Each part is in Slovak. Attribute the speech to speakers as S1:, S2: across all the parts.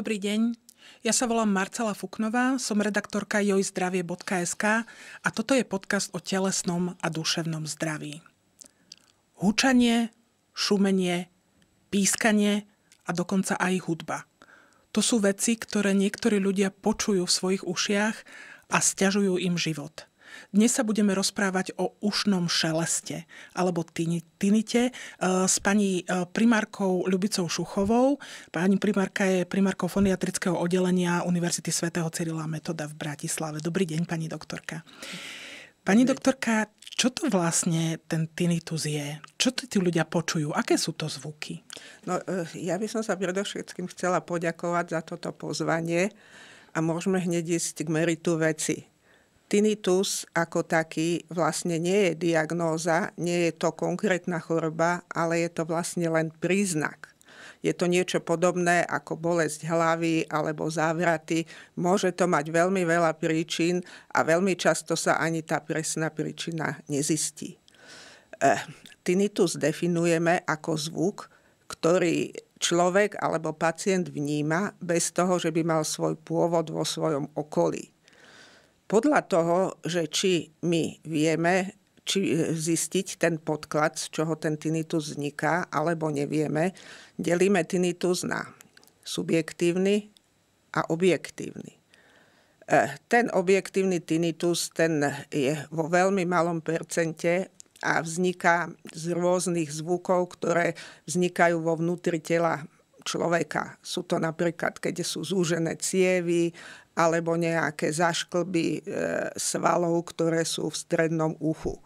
S1: Dobrý deň. Ja sa volám Marcela Fuknová, som redaktorka jojzdravie.sk a toto je podcast o telesnom a duševnom zdraví. Hučanie, šumenie, pískanie a dokonca aj hudba. To sú veci, ktoré niektorí ľudia počujú v svojich ušiach a stiažujú im život – dnes sa budeme rozprávať o ušnom šeleste alebo tinite eh, s pani eh, primárkou Ľubicou Šuchovou. Pani primárka je primárkou foniatrického oddelenia Univerzity svätého Cyrila Metoda v Bratislave. Dobrý deň, pani doktorka. Pani doktorka, čo to vlastne ten tinnitus je? Čo to tí ľudia počujú? Aké sú to zvuky?
S2: No, eh, ja by som sa predovšetkým chcela poďakovať za toto pozvanie a môžeme hneď ísť k meritu veci. Tinnitus ako taký vlastne nie je diagnóza, nie je to konkrétna choroba, ale je to vlastne len príznak. Je to niečo podobné ako bolesť hlavy alebo závraty. Môže to mať veľmi veľa príčin a veľmi často sa ani tá presná príčina nezistí. Eh, tinnitus definujeme ako zvuk, ktorý človek alebo pacient vníma bez toho, že by mal svoj pôvod vo svojom okolí podľa toho, že či my vieme či zistiť ten podklad, z čoho ten tinnitus vzniká, alebo nevieme, delíme tinnitus na subjektívny a objektívny. E, ten objektívny tinnitus ten je vo veľmi malom percente a vzniká z rôznych zvukov, ktoré vznikajú vo vnútri tela človeka. Sú to napríklad, keď sú zúžené cievy, alebo nejaké zašklby e, svalov, ktoré sú v strednom uchu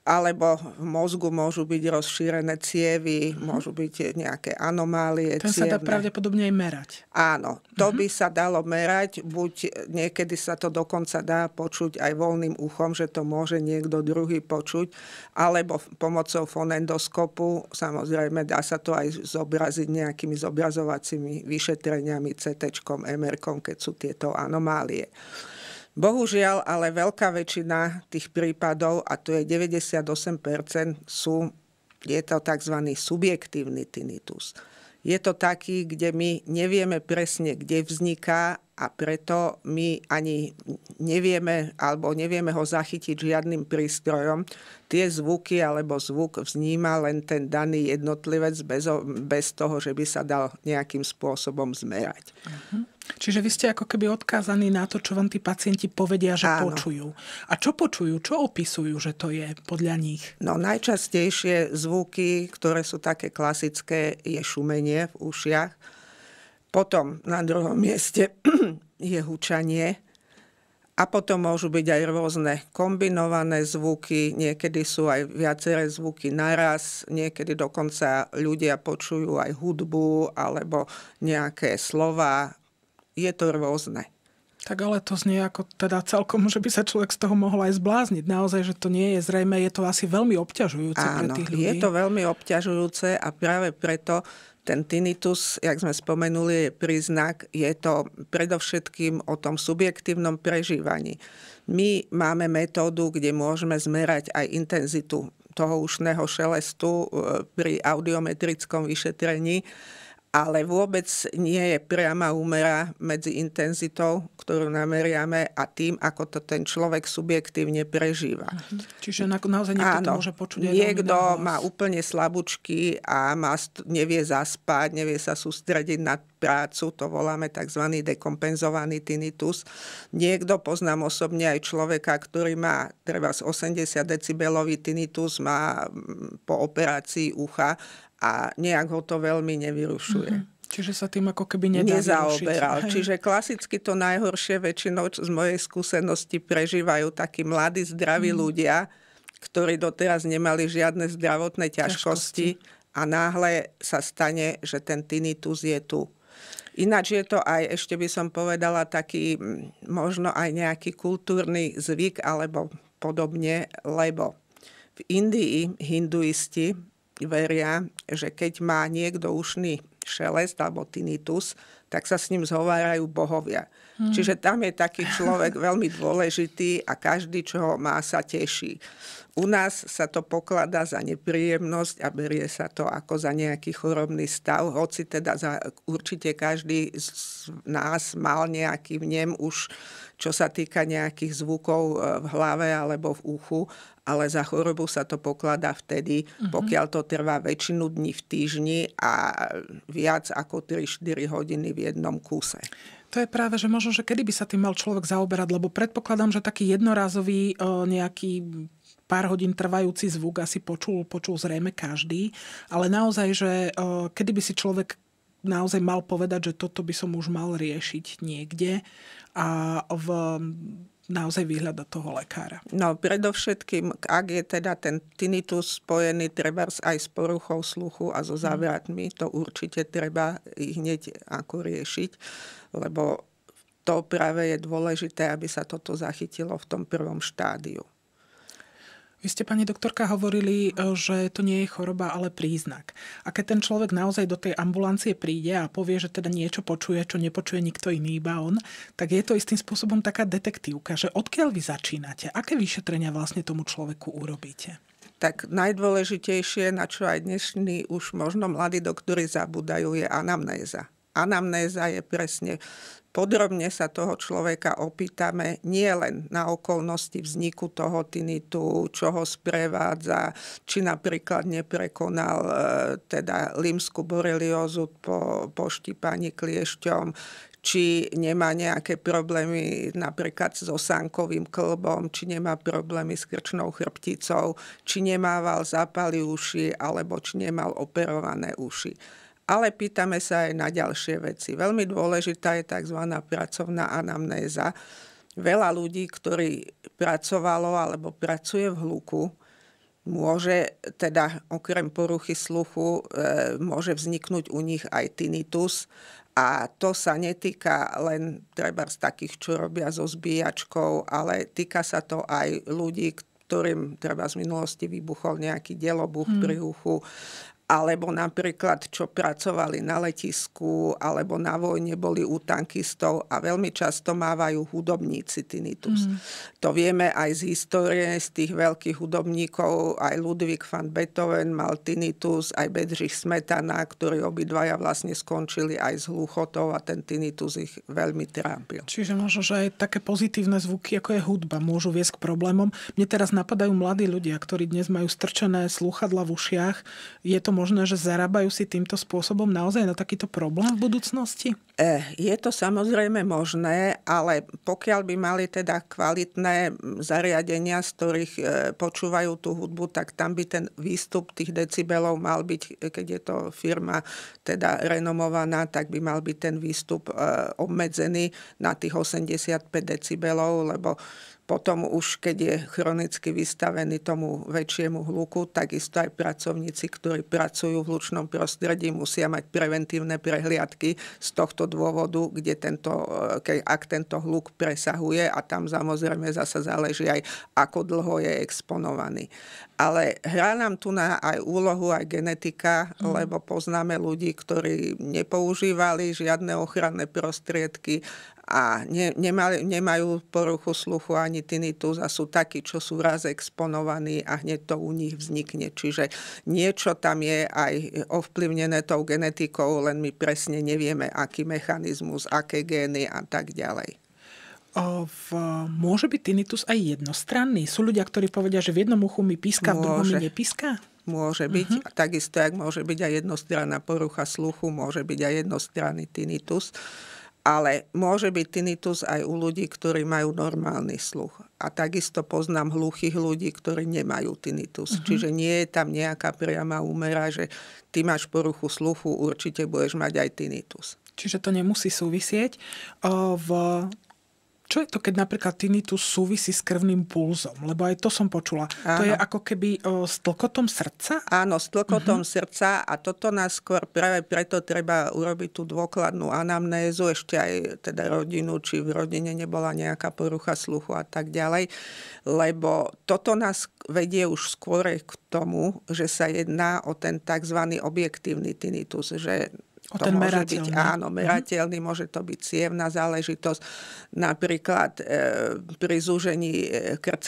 S2: alebo v mozgu môžu byť rozšírené cievy, mhm. môžu byť nejaké anomálie. To cievne. sa dá
S1: pravdepodobne aj merať.
S2: Áno, to uh-huh. by sa dalo merať, buď niekedy sa to dokonca dá počuť aj voľným uchom, že to môže niekto druhý počuť, alebo pomocou fonendoskopu, samozrejme dá sa to aj zobraziť nejakými zobrazovacími vyšetreniami, CT, MR, keď sú tieto anomálie. Bohužiaľ, ale veľká väčšina tých prípadov, a to je 98%, sú, je to tzv. subjektívny tinnitus. Je to taký, kde my nevieme presne, kde vzniká a preto my ani nevieme alebo nevieme ho zachytiť žiadnym prístrojom. Tie zvuky alebo zvuk vníma len ten daný jednotlivec bez, bez toho, že by sa dal nejakým spôsobom zmerať. Uh-huh.
S1: Čiže vy ste ako keby odkázaní na to, čo vám tí pacienti povedia, že Áno. počujú. A čo počujú? Čo opisujú, že to je
S2: podľa nich? No najčastejšie zvuky, ktoré sú také klasické, je šumenie v ušiach. Potom na druhom mieste je hučanie. A potom môžu byť aj rôzne kombinované zvuky, niekedy sú aj viaceré zvuky naraz, niekedy dokonca ľudia počujú aj hudbu alebo nejaké slova je to rôzne.
S1: Tak ale to znie ako teda celkom, že by sa človek z toho mohol aj zblázniť. Naozaj, že to nie je zrejme, je to asi veľmi obťažujúce Áno, pre tých ľudí. je to
S2: veľmi obťažujúce a práve preto ten tinnitus, jak sme spomenuli, je príznak, je to predovšetkým o tom subjektívnom prežívaní. My máme metódu, kde môžeme zmerať aj intenzitu toho ušného šelestu e, pri audiometrickom vyšetrení ale vôbec nie je priama úmera medzi intenzitou, ktorú nameriame a tým, ako to ten človek subjektívne prežíva. Mhm.
S1: Čiže na, naozaj niekto Áno, to môže počuť. Niekto má
S2: úplne slabúčky a má, nevie zaspať, nevie sa sústrediť na prácu, to voláme tzv. dekompenzovaný tinnitus. Niekto poznám osobne aj človeka, ktorý má treba 80 decibelový tinnitus, má mm, po operácii ucha a nejak ho to veľmi nevyrušuje. Mm-hmm. Čiže sa tým ako keby nedá nezaoberal. Vyrušiť. Čiže klasicky to najhoršie väčšinou z mojej skúsenosti prežívajú takí mladí, zdraví mm. ľudia, ktorí doteraz nemali žiadne zdravotné ťažkosti, ťažkosti a náhle sa stane, že ten tinnitus je tu. Ináč je to aj, ešte by som povedala, taký možno aj nejaký kultúrny zvyk alebo podobne, lebo v Indii hinduisti veria, že keď má niekto ušný šelest alebo tinnitus, tak sa s ním zhovárajú bohovia. Hmm. Čiže tam je taký človek veľmi dôležitý a každý, čo ho má, sa teší. U nás sa to pokladá za nepríjemnosť a berie sa to ako za nejaký chorobný stav, hoci teda za, určite každý z nás mal nejaký vnem už, čo sa týka nejakých zvukov eh, v hlave alebo v uchu ale za chorobu sa to pokladá vtedy, uh-huh. pokiaľ to trvá väčšinu dní v týždni a viac ako 3-4 hodiny v jednom kúse. To je práve, že možno, že kedy by sa tým
S1: mal človek zaoberať, lebo predpokladám, že taký jednorázový e, nejaký pár hodín trvajúci zvuk asi počul, počul zrejme každý, ale naozaj, že e, kedy by si človek naozaj mal povedať, že toto by som už mal riešiť niekde a v naozaj vyhľadať toho lekára?
S2: No predovšetkým, ak je teda ten tinnitus spojený treba aj s poruchou sluchu a so mhm. závratmi, to určite treba ich hneď ako riešiť, lebo to práve je dôležité, aby sa toto zachytilo v tom prvom štádiu. Vy ste, pani
S1: doktorka, hovorili, e, že to nie je choroba, ale príznak. A keď ten človek naozaj do tej ambulancie príde a povie, že teda niečo počuje, čo nepočuje nikto iný, iba on, tak je to istým spôsobom taká detektívka, že odkiaľ vy začínate, aké vyšetrenia vlastne tomu človeku urobíte?
S2: Tak najdôležitejšie, na čo aj dnešní už možno mladí doktory zabúdajú, je anamnéza anamnéza je presne podrobne sa toho človeka opýtame nie len na okolnosti vzniku toho tinitu, čo ho sprevádza, či napríklad neprekonal e, teda limskú boreliozu po, po štípaní kliešťom, či nemá nejaké problémy napríklad so sánkovým klbom, či nemá problémy s krčnou chrbticou, či nemával zápaly uši, alebo či nemal operované uši ale pýtame sa aj na ďalšie veci. Veľmi dôležitá je tzv. pracovná anamnéza. Veľa ľudí, ktorí pracovalo alebo pracuje v hluku, môže teda okrem poruchy sluchu e, môže vzniknúť u nich aj tinnitus a to sa netýka len treba z takých, čo robia so zbíjačkou, ale týka sa to aj ľudí, ktorým treba z minulosti vybuchol nejaký delobuch hmm. pri uchu alebo napríklad, čo pracovali na letisku alebo na vojne, boli u tankistov a veľmi často mávajú hudobníci tinnitus. Mm. To vieme aj z histórie, z tých veľkých hudobníkov, aj Ludwig van Beethoven mal tinnitus, aj Bedřich Smetana, ktorí obidvaja vlastne skončili aj s hluchotou a ten tinnitus ich veľmi trápil.
S1: Čiže možno, že aj také pozitívne zvuky, ako je hudba, môžu viesť k problémom. Mne teraz napadajú mladí ľudia, ktorí dnes majú strčené slúchadla v ušiach. Je to možné, že zarábajú si týmto spôsobom naozaj na takýto problém v budúcnosti?
S2: E, je to samozrejme možné, ale pokiaľ by mali teda kvalitné zariadenia, z ktorých e, počúvajú tú hudbu, tak tam by ten výstup tých decibelov mal byť, e, keď je to firma teda renomovaná, tak by mal byť ten výstup obmedzený na tých 85 decibelov, lebo potom už, keď je chronicky vystavený tomu väčšiemu hluku, takisto aj pracovníci, ktorí pracujú v hlučnom prostredí, musia mať preventívne prehliadky z tohto dôvodu, kde tento, eh, keď, ak tento hluk presahuje a tam samozrejme zase záleží aj, ako dlho je exponovaný. Ale hrá nám tu na aj úlohu aj genetika, mm. lebo poznáme ľudí, ktorí nepoužívali žiadne ochranné prostriedky a ne, nemaj, nemajú poruchu sluchu ani tinnitus a sú takí, čo sú raz exponovaní a hneď to u nich vznikne. Čiže niečo tam je aj ovplyvnené tou genetikou, len my presne nevieme, aký mechanizmus, aké gény a tak ďalej.
S1: V, môže byť tinnitus aj jednostranný? Sú ľudia, ktorí povedia, že v jednom uchu mi píska, môže. v druhom mi
S2: nepíska? Môže byť. Uh-huh. A takisto, ak môže byť aj jednostranná porucha sluchu, môže byť aj jednostranný tinnitus. Uh, ale môže byť tinnitus aj u ľudí, ktorí majú normálny sluch. A takisto poznám hluchých ľudí, ktorí nemajú tinnitus. Uh-huh. Čiže nie je tam nejaká priama úmera, že ty máš poruchu sluchu, určite budeš mať aj tinnitus.
S1: Čiže to nemusí súvisieť.
S2: Eh, v
S1: čo je to, keď napríklad tinnitus súvisí s krvným pulzom? Lebo aj to som počula. Áno. To je ako keby
S2: o, s tlkotom srdca? Áno, s tlkotom mm-hmm. srdca a toto nás skôr práve preto treba urobiť tú dôkladnú anamnézu, ešte aj teda rodinu, či v rodine nebola nejaká porucha sluchu a tak ďalej. Lebo toto nás vedie už skôr k tomu, že sa jedná o ten tzv. objektívny tinnitus, že O to môže byť, áno, mhm. merateľný, mm. môže to byť cievna záležitosť. Napríklad e, pri zúžení e, kr-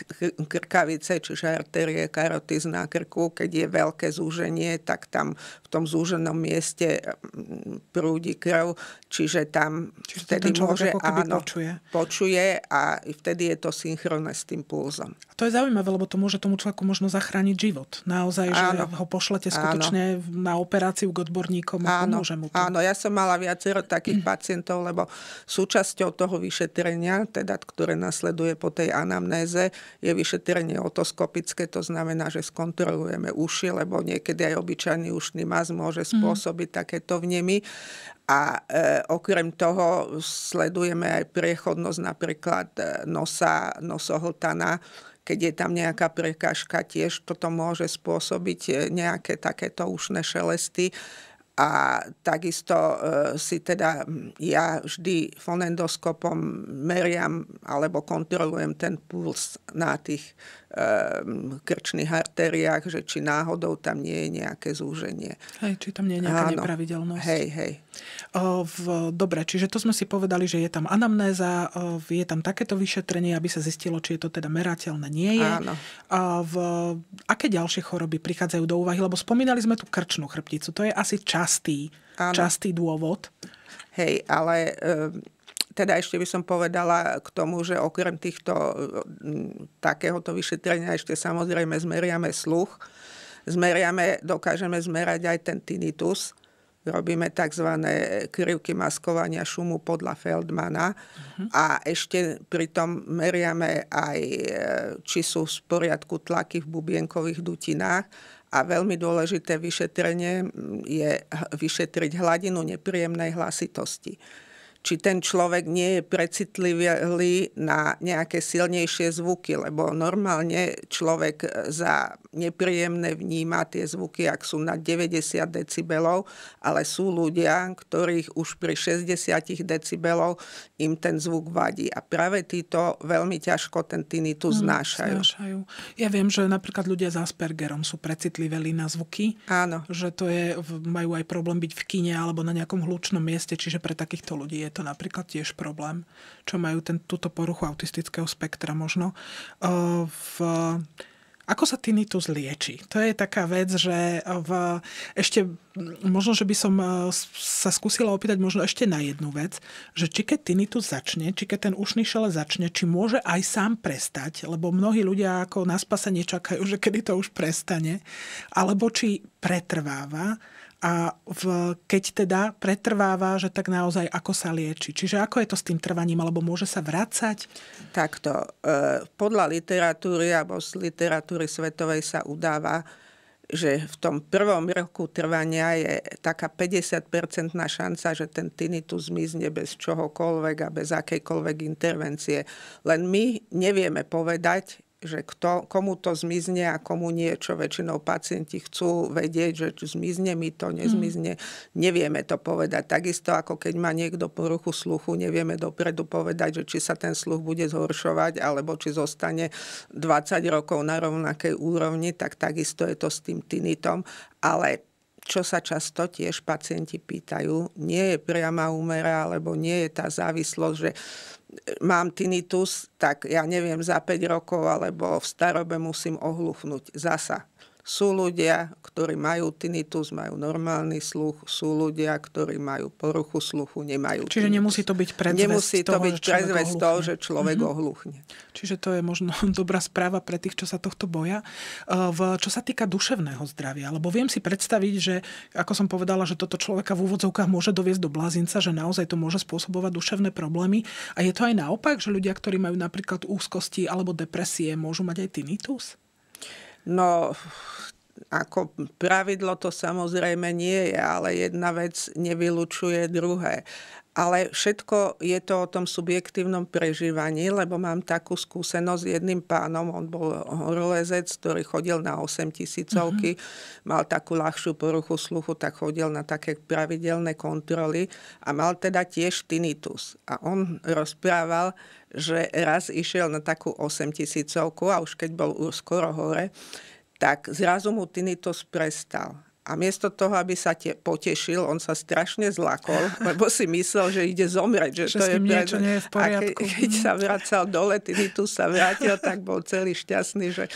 S2: krkavice, čiže artérie karotis na krku, keď je veľké zúženie, tak tam v tom zúženom mieste mm, prúdi krv, čiže tam čiže vtedy môže, áno, počuje. počuje a vtedy je to synchronné s tým pulzom.
S1: A to je zaujímavé, lebo to môže tomu človeku možno zachrániť život. Naozaj, že áno. ho pošlete skutočne áno. na operáciu k odborníkom a pomôže mu
S2: pacientov. Áno, ja som mala viacero takých mm. pacientov, lebo súčasťou toho vyšetrenia, teda ktoré nasleduje po tej anamnéze, je vyšetrenie otoskopické, to znamená, že skontrolujeme uši, lebo niekedy aj obyčajný ušný maz môže mm. spôsobiť mm. takéto vnemy. A e, okrem toho sledujeme aj priechodnosť napríklad e, nosa, nosohltana, keď je tam nejaká prekážka, tiež toto môže spôsobiť e, nejaké takéto ušné šelesty. A takisto e, si teda ja vždy fonendoskopom meriam alebo kontrolujem ten puls na tých Ehm, krčných artériách, že či náhodou tam nie je nejaké zúženie.
S1: Hej, či tam nie je nejaká Áno.
S2: nepravidelnosť. Hej,
S1: hej. O, v, dobre, čiže to sme si povedali, že je tam anamnéza, o, je tam takéto vyšetrenie, aby sa zistilo, či je to teda merateľné, nie je. Áno. A v, aké ďalšie choroby prichádzajú do úvahy? Lebo spomínali sme tu krčnú chrbticu, to je asi častý,
S2: Áno. častý dôvod. Hej, ale... Um teda ešte by som povedala k tomu, že okrem týchto mm, takéhoto vyšetrenia ešte samozrejme zmeriame sluch, zmeriame, dokážeme zmerať aj ten tinnitus, robíme tzv. krivky maskovania šumu podľa Feldmana uh-huh. a ešte pritom meriame aj, e, či sú v poriadku tlaky v bubienkových dutinách a veľmi dôležité vyšetrenie mm, je vyšetriť hladinu nepríjemnej hlasitosti či ten človek nie je precitlivý na nejaké silnejšie zvuky, lebo normálne človek za nepríjemné vnímať tie zvuky, ak sú na 90 decibelov, ale sú ľudia, ktorých už pri 60 decibelov im ten zvuk vadí. A práve títo veľmi ťažko ten tinnitus hmm, znášajú.
S1: znášajú. Ja viem, že napríklad ľudia s Aspergerom sú precitliveli na zvuky. Áno. Že to je, majú aj problém byť v kine alebo na nejakom hlučnom mieste, čiže pre takýchto ľudí je to napríklad tiež problém, čo majú ten, túto poruchu autistického spektra možno. Ehm, v, ako sa tinnitus lieči? To je taká vec, že v, ešte možno, že by som e, sa skúsila opýtať možno ešte na jednu vec, že či keď tinnitus začne, či keď ten ušný šele začne, či môže aj sám prestať, lebo mnohí ľudia ako na spasenie čakajú, že kedy to už prestane, alebo či pretrváva a v, keď teda pretrváva, že tak naozaj ako sa lieči. Čiže ako je to s tým trvaním, alebo môže sa vracať?
S2: Takto. E, podľa literatúry alebo z literatúry svetovej sa udáva, že v tom prvom roku trvania je taká 50-percentná šanca, že ten tinnitus zmizne bez čohokoľvek a bez akejkoľvek intervencie. Len my nevieme povedať, že kto, komu to zmizne a komu nie, čo väčšinou pacienti chcú vedieť, že či zmizne mi to, nezmizne, mm. nevieme to povedať. Takisto ako keď má niekto poruchu sluchu, nevieme dopredu povedať, že či sa ten sluch bude zhoršovať alebo či zostane 20 rokov na rovnakej úrovni, tak takisto je to s tým tinitom. Ale čo sa často tiež pacienti pýtajú, nie je priama úmera, alebo nie je tá závislosť, že mám tinnitus, tak ja neviem, za 5 rokov alebo v starobe musím ohluchnúť zasa. Sú ľudia, ktorí majú tinnitus, majú normálny sluch, sú ľudia, ktorí majú poruchu sluchu, nemajú Čiže tinnitus. nemusí to byť predzvesť nemusí to byť že predzvesť toho, že človek mm-hmm. ohluchne.
S1: Čiže to je možno dobrá správa pre tých, čo sa tohto boja. Eh, v, čo sa týka duševného zdravia, lebo viem si predstaviť, že ako som povedala, že toto človeka v úvodzovkách môže doviesť do blázinca, že naozaj to môže spôsobovať duševné problémy. A je to aj naopak, že ľudia, ktorí majú napríklad úzkosti alebo depresie, môžu mať aj tinnitus?
S2: No, ako pravidlo to samozrejme nie je, ale jedna vec nevylučuje druhé ale všetko je to o tom subjektívnom prežívaní, lebo mám takú skúsenosť s jedným pánom, on bol horolezec, ktorý chodil na 8 tisícovky, mm-hmm. mal takú ľahšiu poruchu sluchu, tak chodil na také pravidelné kontroly a mal teda tiež tinnitus. A on rozprával, že raz išiel na takú 8 tisícovku a už keď bol skoro hore, tak zrazu mu tinnitus prestal a miesto toho, aby sa te, potešil, on sa strašne zlakol, lebo si myslel, že ide zomrieť. Že, že to je niečo nie je v poriadku. A ke, keď mhm. sa vracal do Letiny, tu sa vrátil, tak bol celý šťastný, že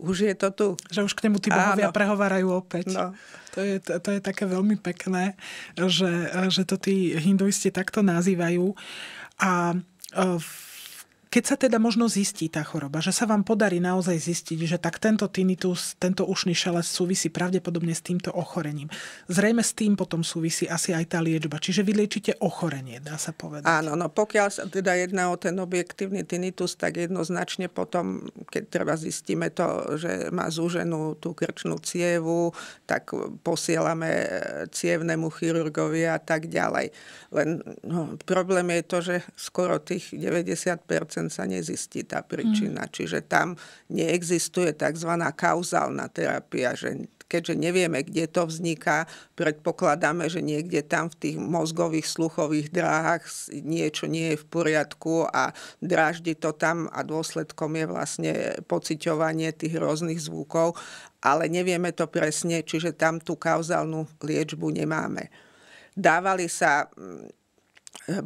S2: už je to tu. Že už
S1: k nemu tí bohovia Áno. prehovárajú opäť. No. To je, to, to je také veľmi pekné, že, že to tí hinduisti takto nazývajú. A e, v keď sa teda možno zistí tá choroba, že sa vám podarí naozaj zistiť, že tak tento tinnitus, tento ušný šelest súvisí pravdepodobne s týmto ochorením. Zrejme s tým potom súvisí asi aj tá liečba. Čiže vy liečite ochorenie, dá sa povedať. Áno,
S2: no pokiaľ sa teda jedná o ten objektívny tinnitus, tak jednoznačne potom, keď treba zistíme to, že má zúženú tú krčnú cievu, tak posielame e, cievnemu chirurgovi a tak ďalej. Len no, problém je to, že skoro tých 90 100% sa nezistí tá mm. príčina. Mm. Čiže tam neexistuje tzv. kauzálna terapia, že keďže nevieme, kde to vzniká, predpokladáme, že niekde tam v tých mozgových sluchových dráhach niečo nie je v poriadku a dráždi to tam a dôsledkom je vlastne pociťovanie tých rôznych zvukov, ale nevieme to presne, čiže tam tú kauzálnu liečbu nemáme. Dávali sa mm,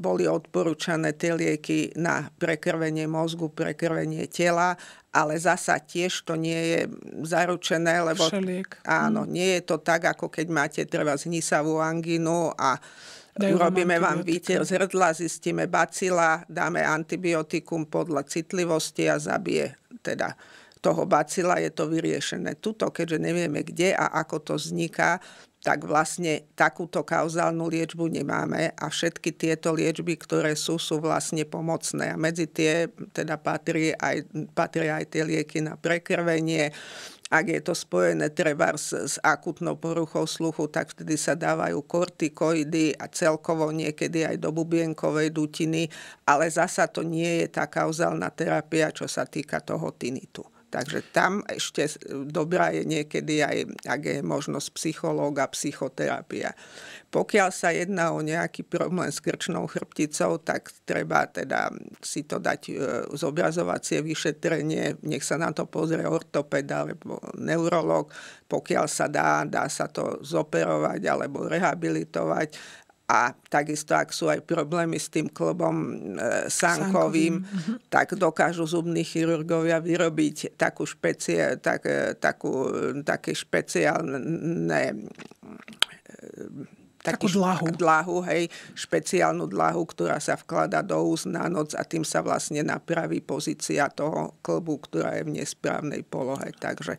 S2: boli odporúčané tie lieky na prekrvenie mozgu, prekrvenie tela, ale zasa tiež to nie je zaručené, lebo Všeliek. áno, mhm. nie je to tak, ako keď máte treba znisavú anginu a Dajú urobíme vám výter z hrdla, zistíme bacila, dáme antibiotikum podľa citlivosti a zabije teda toho bacila je to vyriešené. Tuto, keďže nevieme kde a ako to vzniká, tak vlastne takúto kauzálnu liečbu nemáme a všetky tieto liečby, ktoré sú, sú vlastne pomocné. A medzi tie teda patrí aj, patrí aj tie lieky na prekrvenie. Ak je to spojené treba s, s akutnou poruchou sluchu, tak vtedy sa dávajú kortikoidy a celkovo niekedy aj do bubienkovej dutiny, ale zasa to nie je tá kauzálna terapia, čo sa týka toho tinitu. Takže tam ešte dobrá je niekedy aj, ak je možnosť psychológa, psychoterapia. Pokiaľ sa jedná o nejaký problém s krčnou chrbticou, tak treba teda si to dať e, zobrazovacie vyšetrenie, nech sa na to pozrie ortopeda alebo neurolog. Pokiaľ sa dá, dá sa to zoperovať alebo rehabilitovať a takisto, ak sú aj problémy s tým klobom e, sánkovým, sánkovým, mhm. tak dokážu zubní chirurgovia vyrobiť takú špecie, tak, e, takú, také špeciálne e, takú dlahu. dlahu, hej, špeciálnu dlahu, ktorá sa vklada do úst na noc a tým sa vlastne napraví pozícia toho klbu, ktorá je v nesprávnej polohe. Takže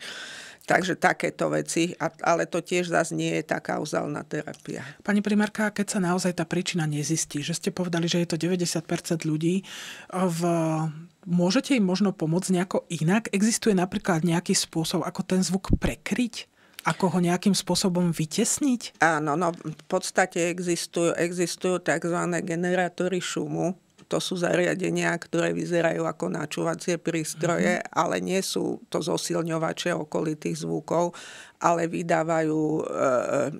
S2: Takže takéto veci, ale to tiež zase nie je tá kauzálna terapia.
S1: Pani primárka, keď sa naozaj tá príčina nezistí, že ste povedali, že je to 90% ľudí, v... môžete im možno pomôcť nejako inak? Existuje napríklad nejaký spôsob, ako ten zvuk prekryť? Ako ho nejakým spôsobom vytesniť?
S2: Áno, no v podstate existujú, existujú tzv. generátory šumu, to sú zariadenia, ktoré vyzerajú ako načúvacie prístroje, mm-hmm. ale nie sú to zosilňovače okolitých zvukov, ale vydávajú e, e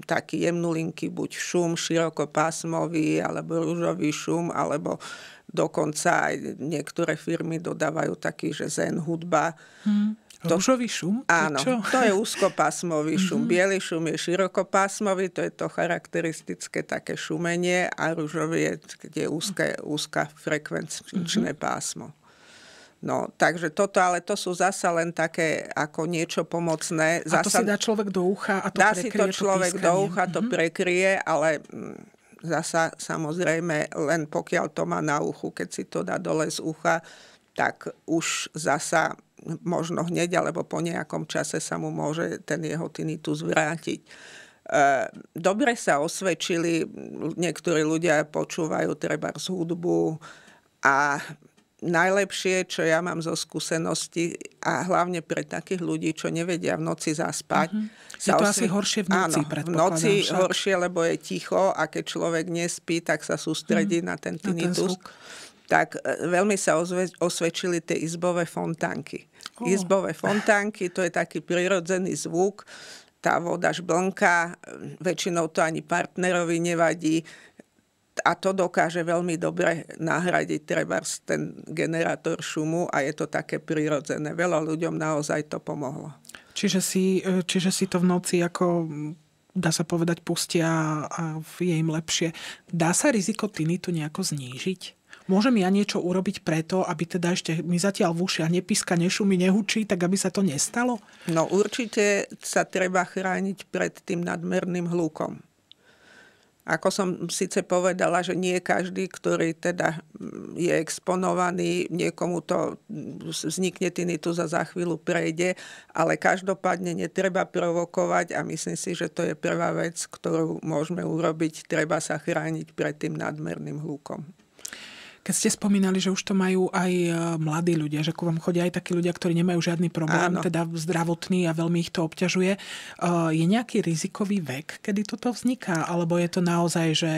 S2: taký jemnulinky, buď šum širokopásmový, alebo rúžový šum, alebo dokonca aj niektoré firmy dodávajú taký, že zen hudba. Mm to, Rúžový šum? Áno, čo? to je úzkopásmový šum. Mm-hmm. Bielý šum je širokopásmový, to je to charakteristické také šumenie a rúžový je, kde je úzke, úzka frekvenčné mm-hmm. pásmo. No, takže toto, ale to sú zasa len také ako niečo pomocné. Zasa, a to si dá
S1: človek do ucha a to Dá si to človek to do ucha, to
S2: mm-hmm. prekrie, ale mm, zasa samozrejme len pokiaľ to má na uchu, keď si to dá dole z ucha, tak už zasa možno hneď alebo po nejakom čase sa mu môže ten jeho tinnitus vrátiť. E, dobre sa osvedčili, niektorí ľudia počúvajú treba z hudbu a najlepšie, čo ja mám zo skúsenosti a hlavne pre takých ľudí, čo nevedia v noci zaspať. Mm-hmm. Sa je to osv... asi horšie v noci, Áno, v noci však. horšie, lebo je ticho a keď človek nespí, tak sa sústredí uh-huh. na ten tinnitus. Na ten tak e, veľmi sa osvedčili tie izbové fontánky. Oh. Izbové fontánky, to je taký prirodzený zvuk, tá voda žblnká, väčšinou to ani partnerovi nevadí a to dokáže veľmi dobre nahradiť treba ten generátor šumu a je to také prirodzené. Veľa ľuďom naozaj to pomohlo.
S1: Čiže si, e, čiže si to v noci ako dá sa povedať, pustia a je im lepšie. Dá sa riziko tinitu nejako znížiť? Môžem ja niečo urobiť preto, aby teda ešte mi zatiaľ v a nepíska, nešumi, nehučí, tak aby sa to nestalo?
S2: No určite sa treba chrániť pred tým nadmerným hľúkom. Ako som síce povedala, že nie každý, ktorý teda mm, je exponovaný, niekomu to mm, vznikne tinnitus a za chvíľu prejde, ale každopádne netreba provokovať a myslím si, že to je prvá vec, ktorú môžeme urobiť. Treba sa chrániť pred tým nadmerným hľúkom.
S1: Keď ste spomínali, že už to majú aj e, mladí ľudia, že ku vám chodia aj takí ľudia, ktorí nemajú žiadny problém, Áno. teda zdravotný a veľmi ich to obťažuje. E, je nejaký rizikový vek, kedy toto vzniká? Alebo je to naozaj, že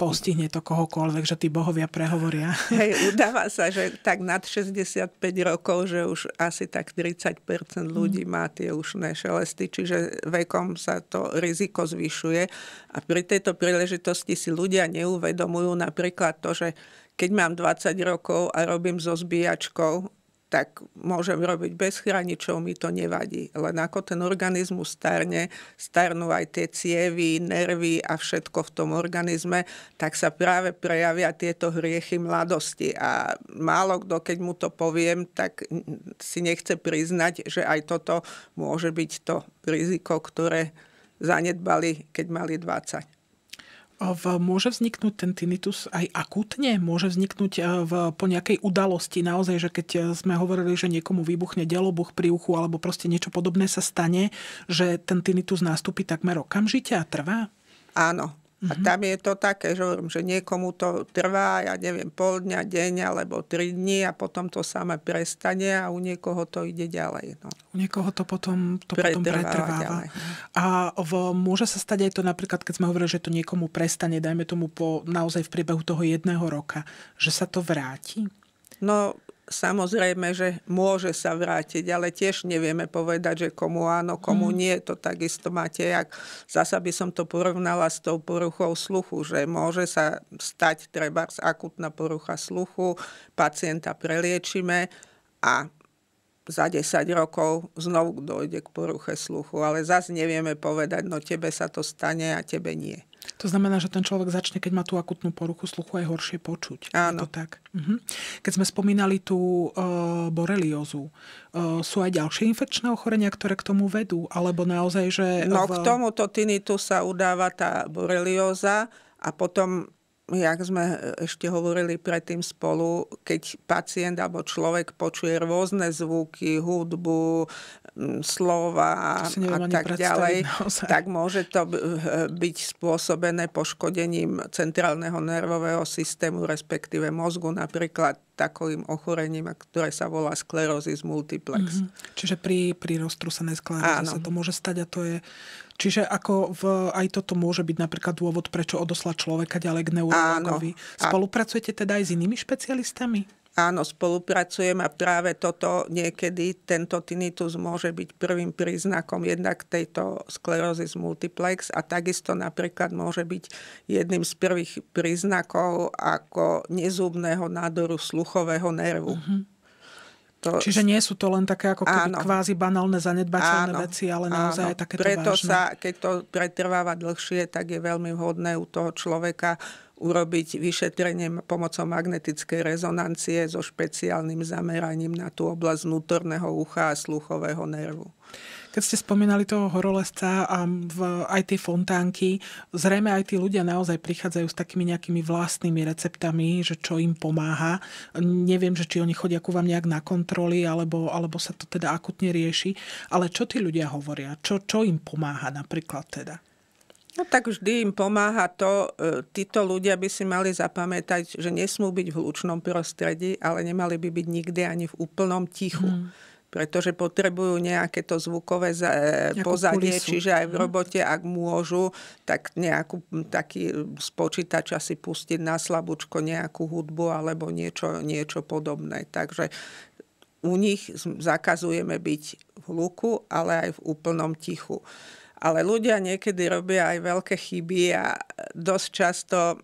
S1: postihne to kohokoľvek, že tí bohovia prehovoria.
S2: Hej, udáva sa, že tak nad 65 rokov, že už asi tak 30% ľudí mm. má tie ušné šelesty, čiže vekom sa to riziko zvyšuje. A pri tejto príležitosti si ľudia neuvedomujú napríklad to, že keď mám 20 rokov a robím so zbíjačkou, tak môžem robiť bez chraničov, mi to nevadí. Len ako ten organizmus starne, starnú aj tie cievy, nervy a všetko v tom organizme, tak sa práve prejavia tieto hriechy mladosti. A málo kto, keď mu to poviem, tak si nechce priznať, že aj toto môže byť to riziko, ktoré zanedbali, keď mali 20
S1: môže vzniknúť ten tinnitus aj akútne? Môže vzniknúť eh, v, po nejakej udalosti naozaj, že keď eh, sme hovorili, že niekomu vybuchne delobuch pri uchu alebo proste niečo podobné sa stane, že ten tinnitus nástupí takmer okamžite a trvá?
S2: Áno, a mhm. tam je to také, že, hovorím, že niekomu to trvá, ja neviem, pol dňa, deň alebo tri dni a potom to samé prestane a u niekoho to ide ďalej. No.
S1: U niekoho to potom, to pretrváva potom pretrváva. Ďalej. No. A v, môže sa stať aj to napríklad, keď sme hovorili, že to niekomu prestane, dajme tomu po, naozaj v priebehu toho jedného roka, že sa to vráti?
S2: No Samozrejme, že môže sa vrátiť, ale tiež nevieme povedať, že komu áno, komu mm. nie. To takisto máte, jak zasa by som to porovnala s tou poruchou sluchu, že môže sa stať treba akutná porucha sluchu, pacienta preliečime a za 10 rokov znovu dojde k poruche sluchu, ale zase nevieme povedať, no tebe sa to stane a tebe nie.
S1: To znamená, že ten človek začne, keď má tú akutnú poruchu sluchu, aj horšie počuť. Áno. To tak. Mhm. Keď sme spomínali tú e, boreliózu, e, sú aj ďalšie infekčné ochorenia, ktoré k tomu vedú? Alebo naozaj, že... No v... k
S2: tomuto tinitu sa udáva tá borelióza a potom jak sme e, ešte hovorili predtým spolu, keď pacient alebo človek počuje rôzne zvuky, hudbu, e, slova a tak ďalej, naozaj. tak môže to byť spôsobené poškodením centrálneho nervového systému, respektíve mozgu, napríklad takovým ochorením, ktoré sa volá sklerózis multiplex.
S1: Mm-hmm. Čiže pri, pri roztrusenej skleróze sa to môže stať a to je... Čiže ako v, aj toto môže byť napríklad dôvod, prečo odoslať človeka ďalej
S2: k neurologovi. Spolupracujete teda aj s inými špecialistami? Áno, spolupracujem a práve toto niekedy, tento tinnitus môže byť prvým príznakom jednak tejto sklerózis multiplex a takisto napríklad môže byť jedným z prvých príznakov ako nezúbného nádoru sluchového nervu. Uh-huh.
S1: To... Čiže nie sú to len také ako keby áno. kvázi banálne zanedbateľné áno. veci, ale naozaj áno. takéto Preto vážne. sa,
S2: keď to pretrváva dlhšie, tak je veľmi vhodné u toho človeka urobiť vyšetrenie pomocou magnetickej rezonancie so špeciálnym zameraním na tú oblasť vnútorného ucha a sluchového nervu. Keď ste spomínali toho
S1: horolesca a v, aj tie fontánky, zrejme aj tí ľudia naozaj prichádzajú s takými nejakými vlastnými receptami, že čo im pomáha. Neviem, že či oni chodia ku vám nejak na kontroly, alebo, alebo sa to teda akutne rieši. Ale čo tí ľudia hovoria? Čo, čo im pomáha napríklad teda?
S2: No tak vždy im pomáha to, e, títo ľudia by si mali zapamätať, že nesmú byť v hlučnom prostredí, ale nemali by byť nikdy ani v úplnom tichu. Mm pretože potrebujú nejaké to zvukové e, pozadie, kulisu. čiže aj v mhm. robote, ak môžu, tak nejakú, taký z počítača si pustiť na slabúčko nejakú hudbu alebo niečo, niečo podobné. Takže u nich zakazujeme byť v hluku, ale aj v úplnom tichu. Ale ľudia niekedy robia aj veľké chyby a e, dosť často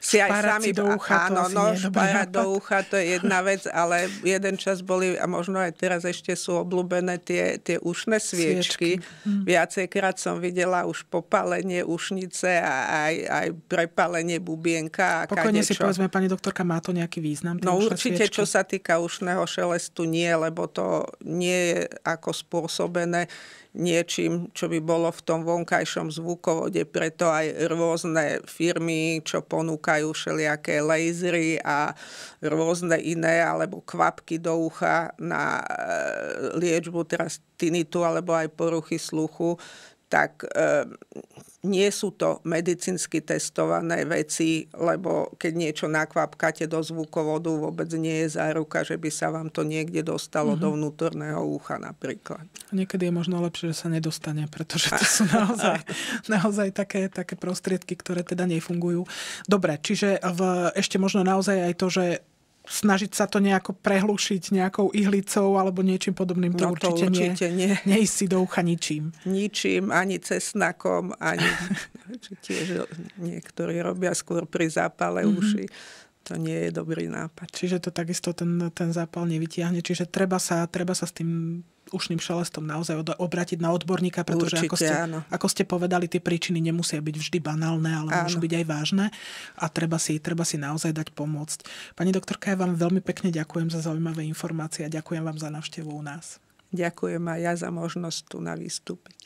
S2: si aj sami... do ucha, áno, to no, špárať do ucha, to je jedna vec, ale jeden čas boli, a možno aj teraz ešte sú obľúbené tie, tie ušné sviečky. sviečky. Hm. Viacejkrát som videla už popálenie ušnice a aj, aj prepalenie bubienka. A Pokojne kadečo. si povedzme,
S1: pani doktorka, má to nejaký význam? No určite, sviečky? čo sa
S2: týka ušného šelestu, nie, lebo to nie je ako spôsobené niečím, čo by bolo v tom vonkajšom zvukovode. Preto aj rôzne firmy, čo ponúkajú všelijaké lasery a rôzne iné, alebo kvapky do ucha na e, liečbu teraz tinitu alebo aj poruchy sluchu, tak e, nie sú to medicínsky testované veci, lebo keď niečo nakvapkáte do zvukovodu, vôbec nie je záruka, že by sa vám to niekde dostalo mm-hmm. do mhm. vnútorného ucha napríklad.
S1: Niekedy je možno lepšie, že sa nedostane, pretože to sú naozaj, naozaj také, také prostriedky, ktoré teda nefungujú. Dobre, čiže v, ešte možno naozaj aj to, že snažiť sa to nejako prehlušiť nejakou ihlicou alebo niečím podobným, to, no, to určite, určite nie. nie. Neísť si do ucha ničím.
S2: Ničím, ani cesnakom, ani tiež niektorí robia skôr pri zápale mm-hmm. uši to nie je dobrý nápad. Čiže to takisto ten, ten zápal
S1: nevytiahne. Čiže treba sa, treba sa s tým ušným šelestom naozaj obratiť na odborníka, pretože Určite, ako, ste, ako ste povedali, tie príčiny nemusia byť vždy banálne, ale áno. môžu byť aj vážne a treba si, treba si naozaj dať pomôcť. Pani doktorka, ja vám veľmi pekne ďakujem za zaujímavé informácie a ďakujem vám za návštevu u nás.
S2: Ďakujem aj ja za možnosť tu na vystúpiť.